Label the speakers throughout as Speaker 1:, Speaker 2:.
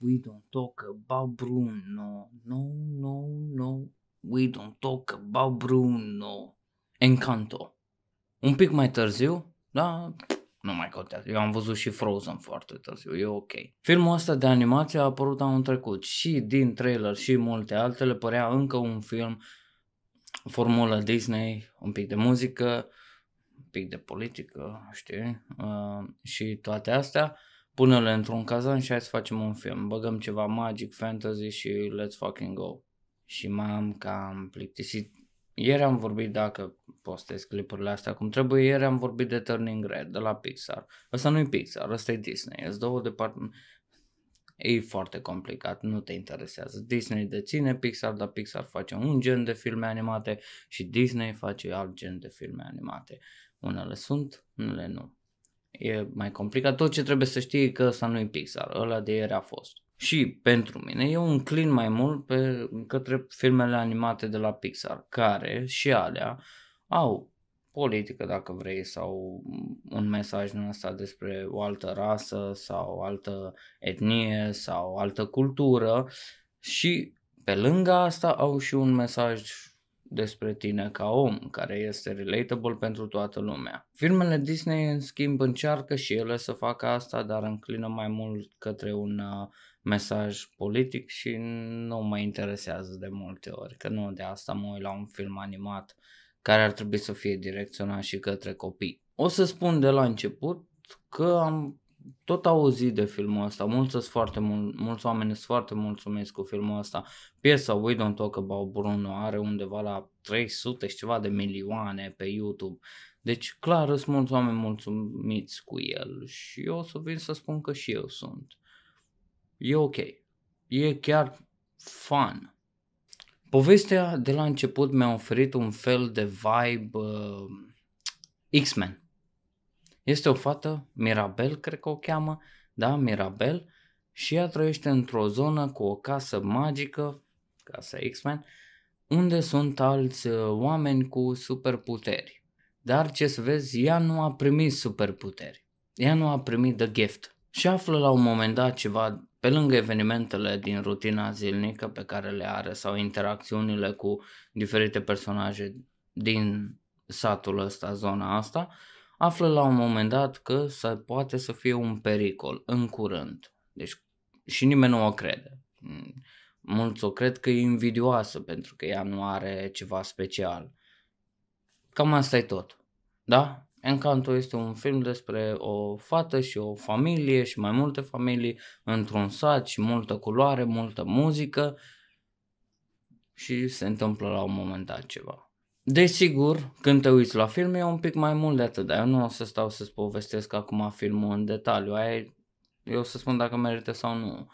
Speaker 1: We don't talk about Bruno. No, no, no. We don't talk about Bruno. Encanto. Un pic mai târziu, da, nu mai contează. Eu am văzut și Frozen foarte târziu, e ok. Filmul ăsta de animație a apărut anul trecut și din trailer și multe altele părea încă un film formulă Disney, un pic de muzică, un pic de politică, știi, uh, și toate astea pune-le într-un cazan și hai să facem un film. Băgăm ceva magic, fantasy și let's fucking go. Și m-am cam plictisit. Ieri am vorbit, dacă postez clipurile astea cum trebuie, ieri am vorbit de Turning Red, de la Pixar. Ăsta nu e Pixar, ăsta e Disney. Sunt două departe... E foarte complicat, nu te interesează. Disney deține Pixar, dar Pixar face un gen de filme animate și Disney face alt gen de filme animate. Unele sunt, unele nu e mai complicat. Tot ce trebuie să știi că ăsta nu e Pixar, ăla de ieri a fost. Și pentru mine eu clean mai mult pe, către filmele animate de la Pixar, care și alea au politică dacă vrei sau un mesaj din asta despre o altă rasă sau altă etnie sau altă cultură și pe lângă asta au și un mesaj despre tine ca om, care este relatable pentru toată lumea. Filmele Disney, în schimb, încearcă și ele să facă asta, dar înclină mai mult către un uh, mesaj politic și nu mă interesează de multe ori, că nu de asta mă uit la un film animat care ar trebui să fie direcționat și către copii. O să spun de la început că am tot auzit de filmul ăsta, mulți, sunt foarte mul- mulți oameni sunt foarte mulțumiți cu filmul ăsta. Piesa We Don't Talk About Bruno are undeva la 300 și ceva de milioane pe YouTube. Deci clar sunt mulți oameni mulțumiți cu el și eu o să vin să spun că și eu sunt. E ok. E chiar fun. Povestea de la început mi-a oferit un fel de vibe uh, X-Men este o fată, Mirabel cred că o cheamă, da, Mirabel, și ea trăiește într-o zonă cu o casă magică, casa X-Men, unde sunt alți uh, oameni cu superputeri. Dar ce să vezi, ea nu a primit superputeri. Ea nu a primit The Gift. Și află la un moment dat ceva, pe lângă evenimentele din rutina zilnică pe care le are sau interacțiunile cu diferite personaje din satul ăsta, zona asta, uh, află la un moment dat că să poate să fie un pericol în curând. Deci și nimeni nu o crede. Mm. Mulți o cred că e invidioasă pentru că ea nu are ceva special. Cam asta e tot. Da? Encanto este un film despre o fată și o familie și mai multe familii într-un sat și multă culoare, multă muzică și se întâmplă la un moment dat ceva. Desigur, când te uiți la film e un pic mai mult de atât, dar eu nu o să stau să-ți povestesc acum filmul în detaliu, aia e, eu o să spun dacă merită sau nu.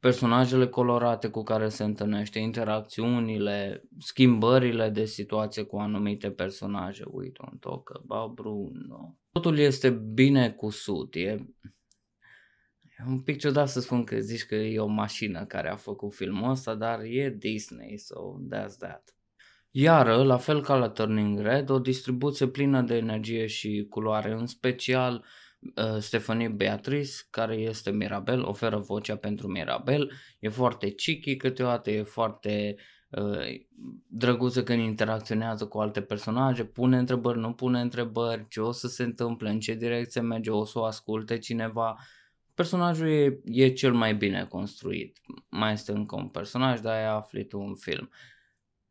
Speaker 1: Personajele colorate cu care se întâlnește, interacțiunile, schimbările de situație cu anumite personaje, uite un tocă, ba Bruno. Totul este bine cusut, e, E un pic ciudat să spun că zici că e o mașină care a făcut filmul ăsta, dar e Disney, so that's that. Iară, la fel ca la Turning Red, o distribuție plină de energie și culoare, în special uh, Stefanie Beatrice, care este Mirabel, oferă vocea pentru Mirabel, e foarte cheeky câteodată, e foarte uh, drăguță când interacționează cu alte personaje, pune întrebări, nu pune întrebări, ce o să se întâmple, în ce direcție merge, o să o asculte cineva, personajul e, e cel mai bine construit. Mai este încă un personaj, dar ai aflit un film. Uh,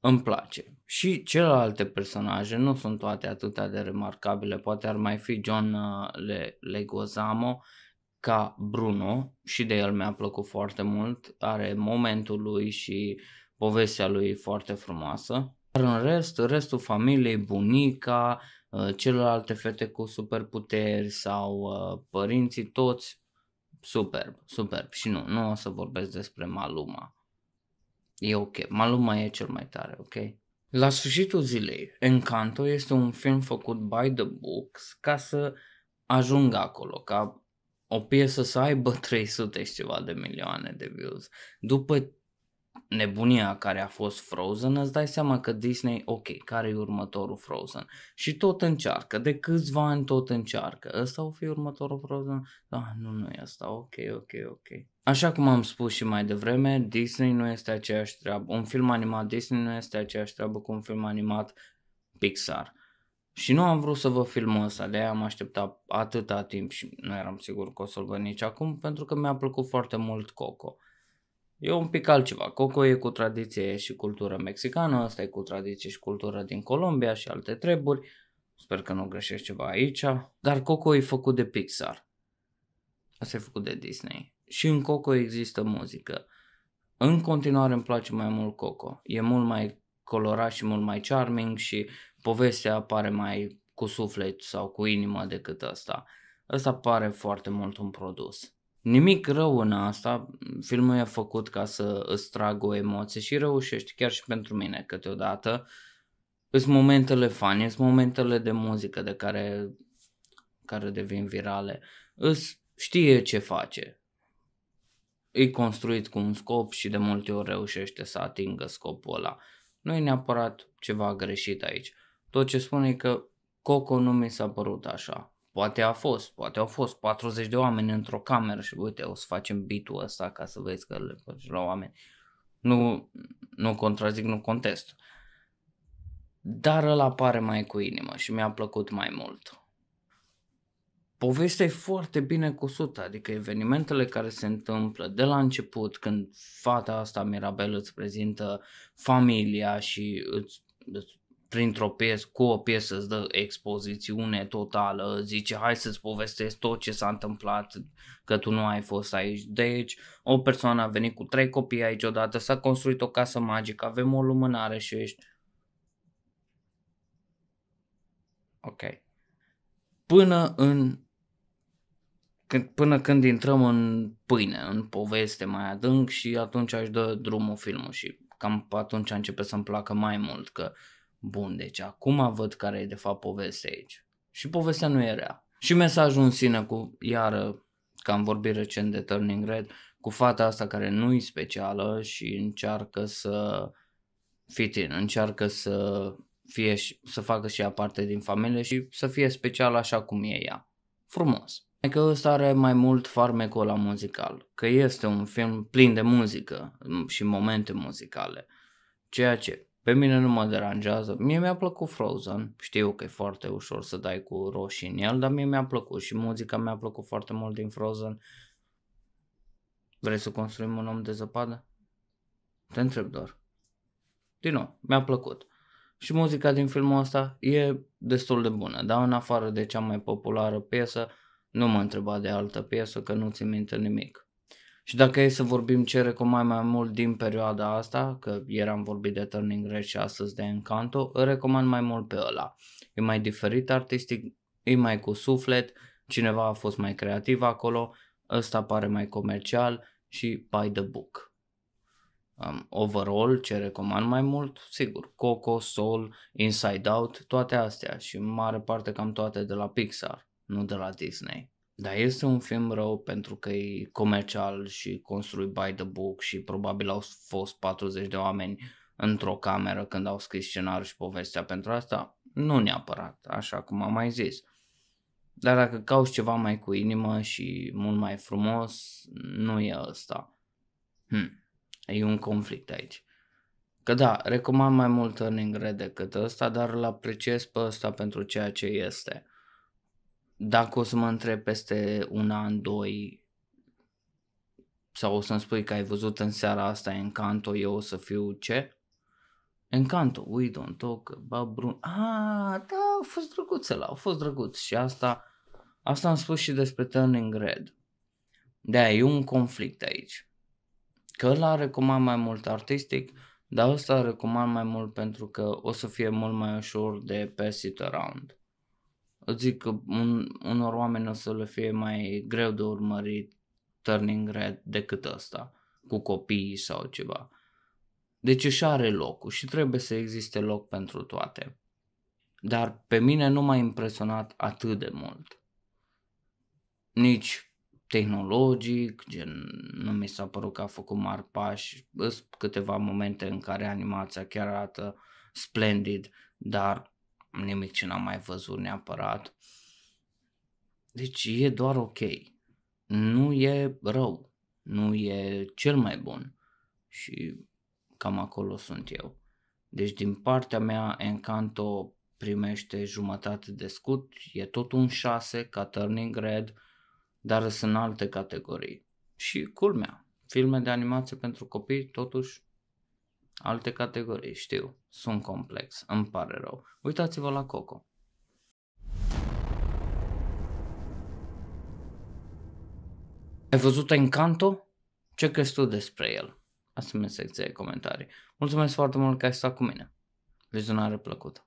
Speaker 1: îmi place. Și celelalte personaje nu sunt toate atâta de remarcabile, poate ar mai fi John uh, Le- Legozamo ca Bruno și de el mi-a plăcut foarte mult, are momentul lui și povestea lui foarte frumoasă. Dar în rest, restul familiei, bunica, uh, celelalte fete cu superputeri sau uh, părinții, toți superb, superb. Și nu, nu o să vorbesc despre Maluma E ok, Maluma e cel mai tare, ok? La sfârșitul zilei, Encanto este un film făcut by the books ca să ajungă acolo, ca o piesă să aibă 300 și ceva de milioane de views. După nebunia care a fost Frozen, îți dai seama că Disney, ok, care e următorul Frozen? Și tot încearcă, de câțiva ani tot încearcă. Ăsta o fi următorul Frozen? Da, nu, nu e asta, ok, ok, ok. Așa cum am spus și mai devreme, Disney nu este aceeași treabă. Un film animat Disney nu este aceeași treabă cu un film animat Pixar. Și nu am vrut să vă filmul ăsta, de am așteptat atâta timp și nu eram sigur că o să-l văd nici acum, pentru că mi-a plăcut foarte mult Coco. E un pic altceva. Coco e cu tradiție și cultură mexicană, asta e cu tradiție și cultură din Colombia și alte treburi. Sper că nu greșesc ceva aici. Dar Coco e făcut de Pixar. Asta e făcut de Disney. Și în Coco există muzică. În continuare îmi place mai mult Coco. E mult mai colorat și mult mai charming și povestea apare mai cu suflet sau cu inimă decât asta. Ăsta pare foarte mult un produs nimic rău în asta, filmul e făcut ca să îți tragă o emoție și reușești chiar și pentru mine câteodată. Sunt momentele fani, sunt momentele de muzică de care, care devin virale, îți știe ce face. E construit cu un scop și de multe ori reușește să atingă scopul ăla. Nu e neapărat ceva greșit aici. Tot ce spune e că Coco nu mi s-a părut așa Poate a fost, poate au fost 40 de oameni într-o cameră și uite, o să facem bitul ăsta ca să vezi că le faci la oameni. Nu, nu contrazic, nu contest. Dar îl apare mai cu inimă și mi-a plăcut mai mult. Povestea e foarte bine cusută, adică evenimentele care se întâmplă de la început, când fata asta Mirabel îți prezintă familia și îți, îți printr-o piesă, cu o piesă îți dă expozițiune totală, zice hai să-ți povestesc tot ce s-a întâmplat, că tu nu ai fost aici. Deci o persoană a venit cu trei copii aici odată, s-a construit o casă magică, avem o lumânare și ești... Ok. Până în când, până când intrăm în pâine, în poveste mai adânc și atunci aș dă drumul filmul și cam atunci începe să-mi placă mai mult că Bun, deci acum văd care e de fapt povestea aici. Și povestea nu era. Și mesajul în sine cu, iară, că am vorbit recent de Turning Red, cu fata asta care nu e specială și încearcă să fit in, încearcă să fie, să facă și ea parte din familie și să fie special așa cum e ea. Frumos. E că ăsta are mai mult farmecul la muzical, că este un film plin de muzică mm, și momente muzicale, ceea ce pe mine nu mă deranjează. Mie mi-a plăcut Frozen. Știu că e foarte ușor să dai cu roșii în el, dar mie mi-a plăcut și muzica mi-a plăcut foarte mult din Frozen. Vrei să construim un om de zăpadă? Te întreb doar. Din nou, mi-a plăcut. Și muzica din filmul ăsta e destul de bună, dar în afară de cea mai populară piesă, nu mă întreba de altă piesă că nu ți minte nimic. Și dacă e să vorbim ce recomand mai mult din perioada asta, că ieri am vorbit de Turning Red și astăzi de Encanto, îl recomand mai mult pe ăla. E mai diferit artistic, e mai cu suflet, cineva a fost mai creativ acolo, ăsta pare mai comercial și by the book. Um, overall, ce recomand mai mult? Sigur, Coco, Soul, Inside Out, toate astea și în mare parte cam toate de la Pixar, nu de la Disney. Dar este un film rău pentru că e comercial și construit by the book și probabil au fost 40 de oameni într-o cameră când au scris scenariul și povestea pentru asta. Nu neapărat, așa cum am mai zis. Dar dacă cauți ceva mai cu inimă și mult mai frumos, nu e ăsta. Hm, e un conflict aici. Că da, recomand mai mult Turning Red decât ăsta, dar îl apreciez pe ăsta pentru ceea ce este dacă o să mă întreb peste un an, doi, sau o să-mi spui că ai văzut în seara asta Encanto, eu o să fiu ce? Encanto, we don't talk ba brun, Ah, da, au fost drăguțe la, au fost drăguț și asta, asta am spus și despre Turning Red. Da, e un conflict aici. Că l recomand mai mult artistic, dar ăsta recomand mai mult pentru că o să fie mult mai ușor de pass it around zic că un, unor oameni o să le fie mai greu de urmărit Turning Red decât ăsta, cu copii sau ceva. Deci își are locul și trebuie să existe loc pentru toate. Dar pe mine nu m-a impresionat atât de mult. Nici tehnologic, gen nu mi s-a părut că a făcut mari pași, sunt câteva momente în care animația chiar arată splendid, dar nimic ce n-am mai văzut neapărat. Deci e doar ok. Nu e rău. Nu e cel mai bun. Și cam acolo sunt eu. Deci din partea mea Encanto primește jumătate de scut, e tot un 6 ca Turning Red, dar sunt alte categorii. Și culmea, filme de animație pentru copii totuși Alte categorii, știu, sunt complex, îmi pare rău. Uitați-vă la Coco. Ai văzut Encanto? Ce crezi tu despre el? Asta în secția de comentarii. Mulțumesc foarte mult că ai stat cu mine. Vizionare plăcută!